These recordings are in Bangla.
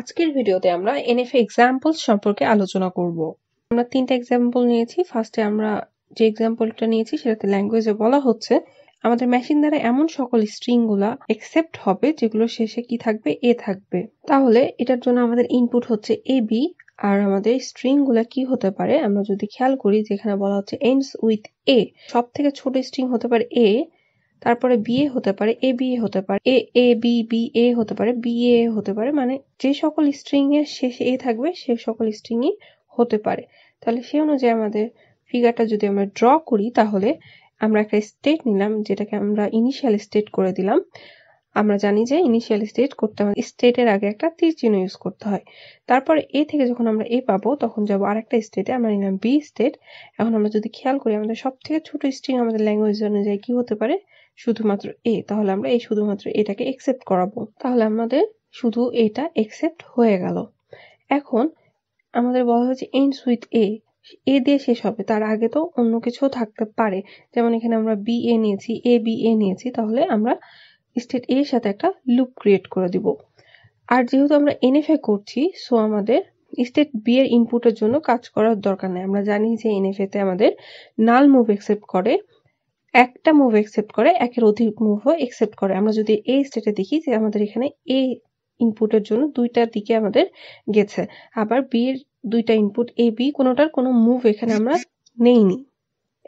আজকের ভিডিওতে আমরা এনএফএ এক্সাম্পল সম্পর্কে আলোচনা করব আমরা তিনটা এক্সাম্পল নিয়েছি ফার্স্টে আমরা যে এক্সাম্পলটা নিয়েছি সেটাতে ল্যাঙ্গুয়েজে বলা হচ্ছে আমাদের মেশিন দ্বারা এমন সকল স্ট্রিংগুলা অ্যাকসেপ্ট হবে যেগুলো শেষে কি থাকবে এ থাকবে তাহলে এটার জন্য আমাদের ইনপুট হচ্ছে এ বি আর আমাদের স্ট্রিংগুলা কি হতে পারে আমরা যদি খেয়াল করি যেখানে বলা হচ্ছে এন্ডস উইথ এ সব থেকে ছোট স্ট্রিং হতে পারে এ তারপরে বিএ হতে পারে এ বিএ হতে পারে এ এ বি বি এ হতে পারে বি এ হতে পারে মানে যে সকল স্ট্রিং এর শেষে এ থাকবে সে সকল স্ট্রিং ই হতে পারে তাহলে সে অনুযায়ী আমাদের ফিগারটা যদি আমরা ড্র করি তাহলে আমরা একটা স্টেট নিলাম যেটাকে আমরা ইনিশিয়াল স্টেট করে দিলাম আমরা জানি যে ইনিশিয়াল স্টেট করতে আমাদের স্টেটের আগে একটা তীর চিহ্ন ইউজ করতে হয় তারপর এ থেকে যখন আমরা এ পাবো তখন যাবো আর একটা স্টেটে আমরা নিলাম বি স্টেট এখন আমরা যদি খেয়াল করি আমাদের সব থেকে ছোট স্ট্রিং আমাদের ল্যাঙ্গুয়েজ অনুযায়ী কি হতে পারে শুধুমাত্র এ তাহলে আমরা এই শুধুমাত্র এটাকে একসেপ্ট করাবো তাহলে আমাদের শুধু এটা একসেপ্ট হয়ে গেল এখন আমাদের বলা হয়েছে এন্ড সুইথ এ এ দিয়ে শেষ হবে তার আগে তো অন্য কিছু থাকতে পারে যেমন এখানে আমরা বি এ নিয়েছি এ বি এ নিয়েছি তাহলে আমরা স্টেট এর সাথে একটা লুপ ক্রিয়েট করে দিব আর যেহেতু আমরা এন এফ এ করছি সো আমাদের স্টেট বি এর ইনপুটের জন্য কাজ করার দরকার নেই আমরা জানি যে এন এফ তে আমাদের নাল মুভ একসেপ্ট করে একটা মুভ এক্সেপ্ট করে একের অধিক মুভও একসেপ্ট করে আমরা যদি এই স্টেটে দেখি যে আমাদের এখানে এ ইনপুটের জন্য দুইটার দিকে আমাদের গেছে আবার বি এর দুইটা ইনপুট এ বি কোনোটার কোনো মুভ এখানে আমরা নেইনি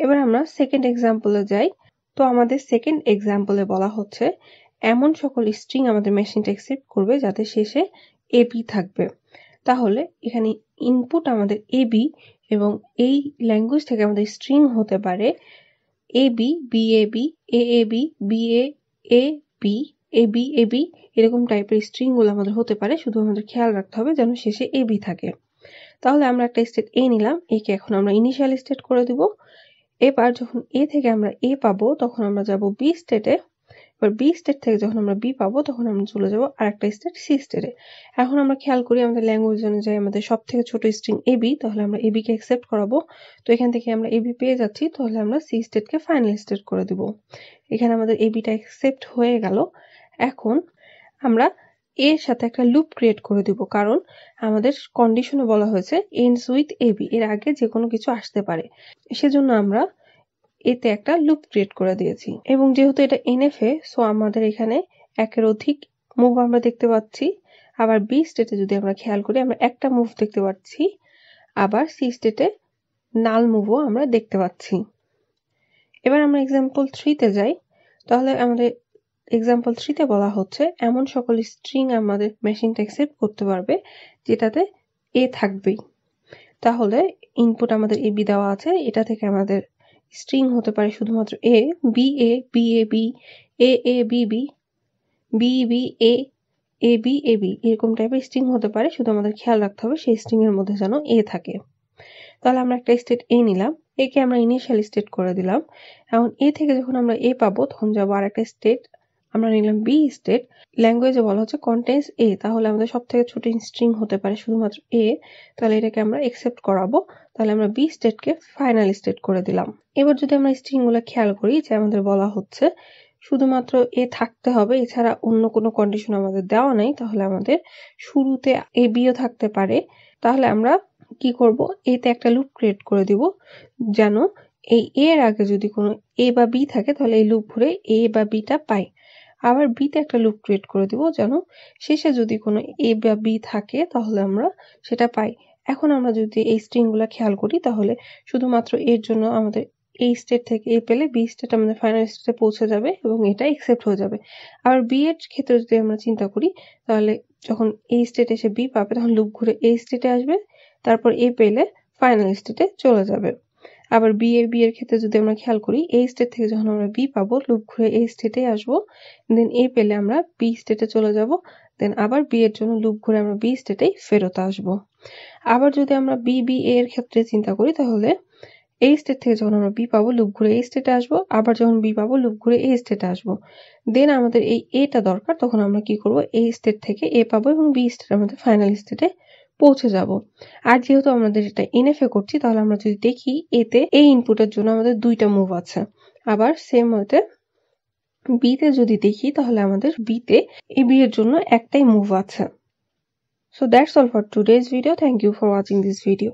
এবার আমরা সেকেন্ড এক্সাম্পলে যাই তো আমাদের সেকেন্ড এক্সাম্পলে বলা হচ্ছে এমন সকল স্ট্রিং আমাদের মেশিনটা এক্সেপ্ট করবে যাতে শেষে এ বি থাকবে তাহলে এখানে ইনপুট আমাদের এ বি এবং এই ল্যাঙ্গুয়েজ থেকে আমাদের স্ট্রিং হতে পারে A B A B A B A B এরকম টাইপের স্ট্রিংগুলো আমাদের হতে পারে শুধু আমাদের খেয়াল রাখতে হবে যেন শেষে এ বি থাকে তাহলে আমরা একটা স্টেট এ নিলাম একে এখন আমরা ইনিশিয়াল স্টেট করে দিব এবার যখন এ থেকে আমরা এ পাবো তখন আমরা যাব বি স্টেটে এবার বি স্টেট থেকে যখন আমরা বি পাবো তখন আমরা চলে যাবো আর একটা স্টেট সি স্টেটে এখন আমরা খেয়াল করি আমাদের ল্যাঙ্গুয়েজ অনুযায়ী আমাদের সব থেকে ছোট স্ট্রিং এ বি তাহলে আমরা এ বিকে অ্যাকসেপ্ট করাবো তো এখান থেকে আমরা এ বি পেয়ে যাচ্ছি তাহলে আমরা সি স্টেটকে ফাইনাল স্টেট করে দিব এখানে আমাদের এ বিটা অ্যাকসেপ্ট হয়ে গেল এখন আমরা এর সাথে একটা লুপ ক্রিয়েট করে দিব কারণ আমাদের কন্ডিশনে বলা হয়েছে এন্ডস উইথ এবি এর আগে যে কোনো কিছু আসতে পারে সেজন্য আমরা এতে একটা লুপ ক্রিয়েট করে দিয়েছি এবং যেহেতু এটা এনএফএ সো আমাদের এখানে একের অধিক মুভ আমরা দেখতে পাচ্ছি আবার বি স্টেটে যদি আমরা খেয়াল করি আমরা একটা মুভ দেখতে পাচ্ছি আবার সি স্টেটে নাল মুভও আমরা দেখতে পাচ্ছি এবার আমরা এক্সাম্পল থ্রিতে যাই তাহলে আমাদের এক্সাম্পল থ্রিতে বলা হচ্ছে এমন সকল স্ট্রিং আমাদের মেশিনটা অ্যাকসেপ্ট করতে পারবে যেটাতে এ থাকবেই তাহলে ইনপুট আমাদের এবি দেওয়া আছে এটা থেকে আমাদের স্ট্রিং হতে পারে শুধুমাত্র A B A B A B A A B B B B A A B A B এরকম টাইপের স্ট্রিং হতে পারে শুধু আমাদের খেয়াল রাখতে হবে সেই স্ট্রিংয়ের মধ্যে যেন এ থাকে তাহলে আমরা একটা স্টেট এ নিলাম একে আমরা ইনিশিয়াল স্টেট করে দিলাম এখন এ থেকে যখন আমরা এ পাবো তখন যাবো আর একটা স্টেট আমরা নিলাম বি স্টেট ল্যাঙ্গুয়েজে বলা হচ্ছে কন্টেন্টস এ তাহলে আমাদের সব থেকে ছোট স্ট্রিং হতে পারে শুধুমাত্র এ তাহলে এটাকে আমরা একসেপ্ট করাবো তাহলে আমরা বি স্টেটকে ফাইনাল স্টেট করে দিলাম এবার যদি আমরা স্ট্রিংগুলো খেয়াল করি যে আমাদের বলা হচ্ছে শুধুমাত্র এ থাকতে হবে এছাড়া অন্য কোনো কন্ডিশন আমাদের দেওয়া নাই তাহলে আমাদের শুরুতে এ বিও থাকতে পারে তাহলে আমরা কি করব এতে একটা লুপ ক্রিয়েট করে দিব যেন এই এর আগে যদি কোনো এ বা বি থাকে তাহলে এই লুপ ঘুরে এ বা বিটা পাই আবার বিতে একটা লুপ ক্রিয়েট করে দিব যেন শেষে যদি কোনো এ বা বি থাকে তাহলে আমরা সেটা পাই এখন আমরা যদি এই স্ট্রিংগুলো খেয়াল করি তাহলে শুধুমাত্র এর জন্য আমাদের এই স্টেট থেকে এ পেলে বি স্টেট আমাদের ফাইনাল স্টেটে পৌঁছে যাবে এবং এটা একসেপ্ট হয়ে যাবে আবার বি এর ক্ষেত্রে যদি আমরা চিন্তা করি তাহলে যখন এই স্টেট এসে বি পাবে তখন লুপ ঘুরে এই স্টেটে আসবে তারপর এ পেলে ফাইনাল স্টেটে চলে যাবে আবার বি এর বি এর ক্ষেত্রে যদি আমরা খেয়াল করি এই স্টেট থেকে যখন আমরা বি পাবো লুপ ঘুরে এই স্টেটে আসবো দেন এ পেলে আমরা বি স্টেটে চলে যাব দেন আবার বি এর জন্য লুপ ঘুরে আমরা বি স্টেটেই ফেরত আসব আবার যদি আমরা বি বি এ এর ক্ষেত্রে চিন্তা করি তাহলে এই স্টেট থেকে যখন আমরা বি পাবো লুপ ঘুরে এই স্টেটে আসবো আবার যখন বি পাবো লুপ ঘুরে এই স্টেটে আসবো দেন আমাদের এই এটা দরকার তখন আমরা কি করব এই স্টেট থেকে এ পাবো এবং বি স্টেট আমাদের ফাইনাল স্টেটে পৌঁছে যাব আর যেহেতু আমাদের এটা এনএফএ করছি তাহলে আমরা যদি দেখি এতে এই ইনপুটের জন্য আমাদের দুইটা মুভ আছে আবার সেম ওয়েতে বিতে যদি দেখি তাহলে আমাদের বিতে এ বি এর জন্য একটাই মুভ আছে so that's all for today's video thank you for watching this video